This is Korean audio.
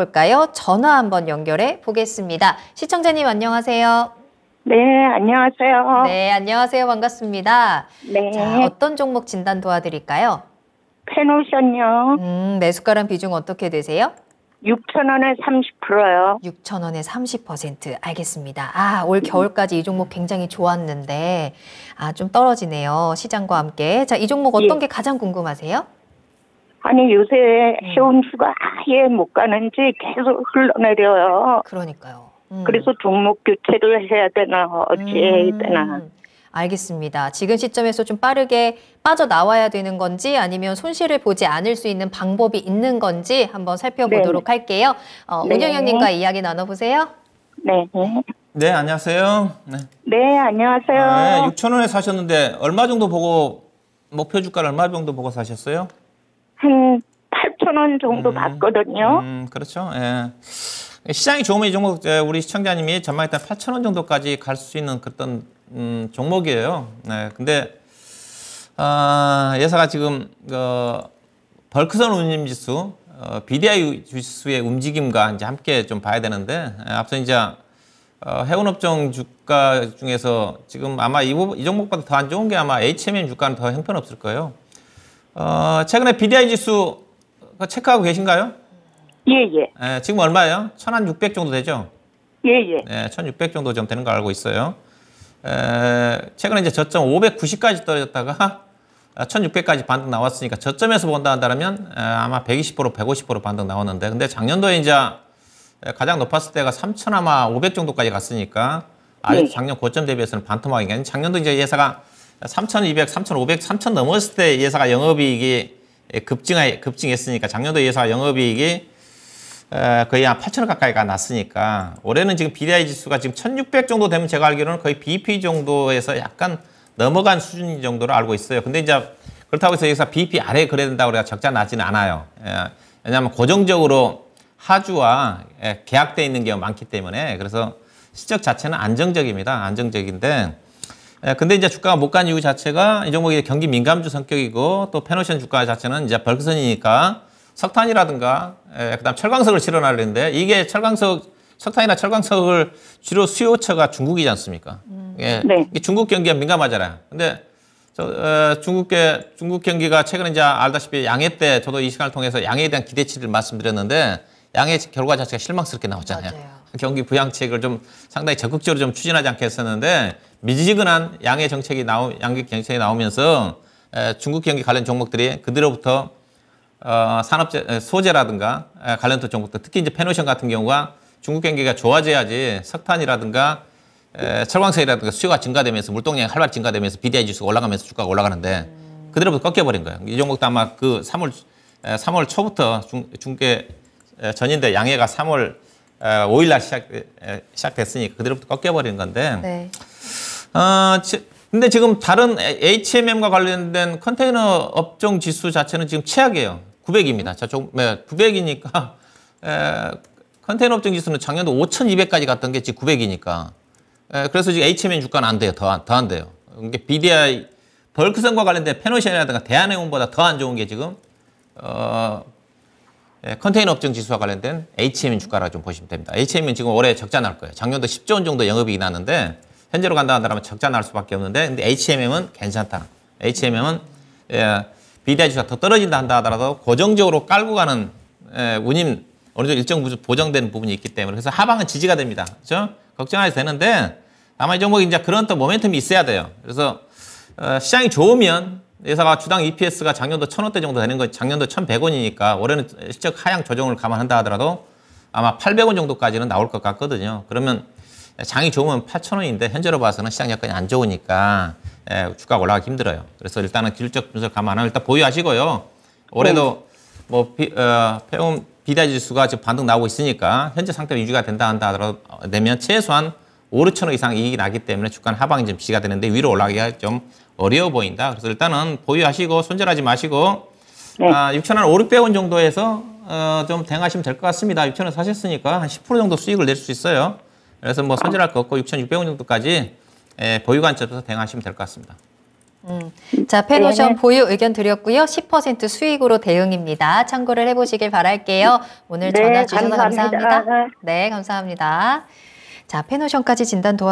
만까요 전화 한번 연결해 보겠습니다. 시청자님 안녕하세요. 네, 안녕하세요. 네, 안녕하세요. 반갑습니다. 네. 자, 어떤 종목 진단 도와드릴까요? 페노션요. 음, 매수가랑 비중 어떻게 되세요? 6,000원에 30%요. 6,000원에 30%. 알겠습니다. 아, 올 겨울까지 이 종목 굉장히 좋았는데, 아, 좀 떨어지네요. 시장과 함께. 자, 이 종목 어떤 예. 게 가장 궁금하세요? 아니 요새 음. 해운수가 아예 못 가는지 계속 흘러내려요. 그러니까요. 음. 그래서 종목 교체를 해야 되나 어찌해야 음. 되나. 알겠습니다. 지금 시점에서 좀 빠르게 빠져나와야 되는 건지 아니면 손실을 보지 않을 수 있는 방법이 있는 건지 한번 살펴보도록 네. 할게요. 어, 네. 운영형님과 이야기 나눠보세요. 네. 네, 안녕하세요. 네, 네 안녕하세요. 네, 6천 원에 사셨는데 얼마 정도 보고 목표 주가를 얼마 정도 보고 사셨어요? 한8 0 0 0원 정도 음, 받거든요. 음, 그렇죠. 예. 시장이 좋으면 이 종목 예, 우리 시청자님이 전망했던 8 0 0 0원 정도까지 갈 수 있는 그런 음, 종목이에요. 네, 근데 아, 예사가 지금 그, 벌크선 운임 지수 어, BDI 지수의 움직임과 이제 함께 좀 봐야 되는데 예, 앞서 이제 어, 해운업종 주가 중에서 지금 아마 이, 이 종목보다 더 안 좋은 게 아마 HMM 주가는 더 형편없을 거예요. 어, 최근에 BDI 지수 체크하고 계신가요? 예, 예. 예 지금 얼마예요? 1,600 정도 되죠? 예, 예. 예, 1,600 정도 좀 되는 거 알고 있어요. 에, 최근에 이제 저점 590까지 떨어졌다가 1,600까지 반등 나왔으니까 저점에서 본다 한다면 아마 120% 150% 반등 나왔는데 근데 작년도에 이제 가장 높았을 때가 3 500 정도까지 갔으니까 아직 네. 작년 고점 대비해서는 반토막이긴 작년도 이제 예사가 3,200, 3,500, 3,000 넘었을 때 예사가 영업이익이 급증하, 급증했으니까 작년도 예사가 영업이익이 거의 한 8천억 가까이가 났으니까 올해는 지금 BDI 지수가 지금 1,600 정도 되면 제가 알기로는 거의 BP 정도에서 약간 넘어간 수준 정도로 알고 있어요. 근데 이제 그렇다고 해서 여기서 BP 아래 그래야 된다고 그래가 적자 나지는 않아요. 왜냐하면 고정적으로 하주와 계약돼 있는 경우 많기 때문에 그래서 시적 자체는 안정적입니다. 안정적인데 예, 근데 이제 주가가 못 간 이유 자체가 이 종목이 경기 민감주 성격이고 또 페노션 주가 자체는 이제 벌크선이니까 석탄이라든가 에, 예, 그다음 철광석을 실어나려는데 이게 철광석 석탄이나 철광석을 주로 수요처가 중국이지 않습니까? 음. 예. 네. 중국 경기가 민감하잖아요. 근데 저, 에, 어, 중국계, 중국 경기가 최근에 이제 알다시피 양해 때 저도 이 시간을 통해서 양해에 대한 기대치를 말씀드렸는데 양해 결과 자체가 실망스럽게 나오잖아요 맞아요. 경기 부양책을 좀 상당히 적극적으로 좀 추진하지 않겠었는데 미지근한 양의 정책이 나오 양극 정책이 나오면서 에, 중국 경기 관련 종목들이 그대로부터 어, 산업 소재라든가 에, 관련된 종목들 특히 이제 페노션 같은 경우가 중국 경기가 좋아져야지 석탄이라든가 에, 철광석이라든가 수요가 증가되면서 물동량이 활발 증가되면서 비대해 지수가 올라가면서 주가가 올라가는데 그대로부터 꺾여버린 거예요. 이 종목도 아마 그 3월 3월 초부터 중, 중계 전인데 양해가 3월 5일날 어, 시작, 시작됐으니까 그대로부터 꺾여버린 건데. 네. 어, 지, 근데 지금 다른 HMM과 관련된 컨테이너 업종 지수 자체는 지금 최악이에요. 900입니다. 자, 조금, 네, 900이니까 에, 컨테이너 업종 지수는 작년도 5,200까지 갔던 게 지금 900이니까. 에, 그래서 지금 HMM 주가는 안 돼요. 더, 더안 돼요. 이게 BDI 벌크선과 관련된 페노시아이라든가 대한해운보다 더 안 좋은 게 지금 어, 예, 컨테이너 업종 지수와 관련된 HMN 주가를좀 보시면 됩니다. h m 은 지금 올해 적자 날 거예요. 작년도 10조 원 정도 영업이익 났는데 현재로 간다 한다면 적자 날 수밖에 없는데 근데 HMM은 괜찮다. HMM은 예, 비대 지수가 더 떨어진다 한다 하더라도 고정적으로 깔고 가는 예, 운임 어느 정도 일정 부분 보정된 부분이 있기 때문에 그래서 하방은 지지가 됩니다. 그렇죠? 걱정하지 되는데 아마 이 종목이 이제 그런 또 모멘텀이 있어야 돼요. 그래서 어, 시장이 좋으면 회사가 주당 EPS가 작년도 1,000원대 정도 되는 거 작년도 1,100원이니까 올해는 실적 하향 조정을 감안한다 하더라도 아마 800원 정도까지는 나올 것 같거든요. 그러면 장이 좋으면 8,000원인데 현재로 봐서는 시장 여건이 안 좋으니까 예, 주가가 올라가기 힘들어요. 그래서 일단은 기술적 분석 감안하면 일단 보유하시고요. 올해도 뭐 비, 어, 폐업 비대 지수가 지금 반등 나오고 있으니까 현재 상태로 유지가 된다 한다 하더라도 어, 내면 최소한 5, 6천억 이상 이익이 나기 때문에 주가는 하방이 좀 지시가 되는데 위로 올라가기가 좀 어려워 보인다. 그래서 일단은 보유하시고 손절하지 마시고 네. 아, 6,000원, 5, 600원 정도에서 어, 좀 대응하시면 될 것 같습니다. 6,000원 사셨으니까 한 10% 정도 수익을 낼 수 있어요. 그래서 뭐 손절할 거 없고 6,600원 정도까지 예, 보유 관점에서 대응하시면 될 것 같습니다. 음. 자, 페노션 네네. 보유 의견 드렸고요. 10% 수익으로 대응입니다. 참고를 해보시길 바랄게요. 오늘 네, 전화 주셔서 감사합니다. 감사합니다. 네, 감사합니다. 자, 페노션까지 진단 도와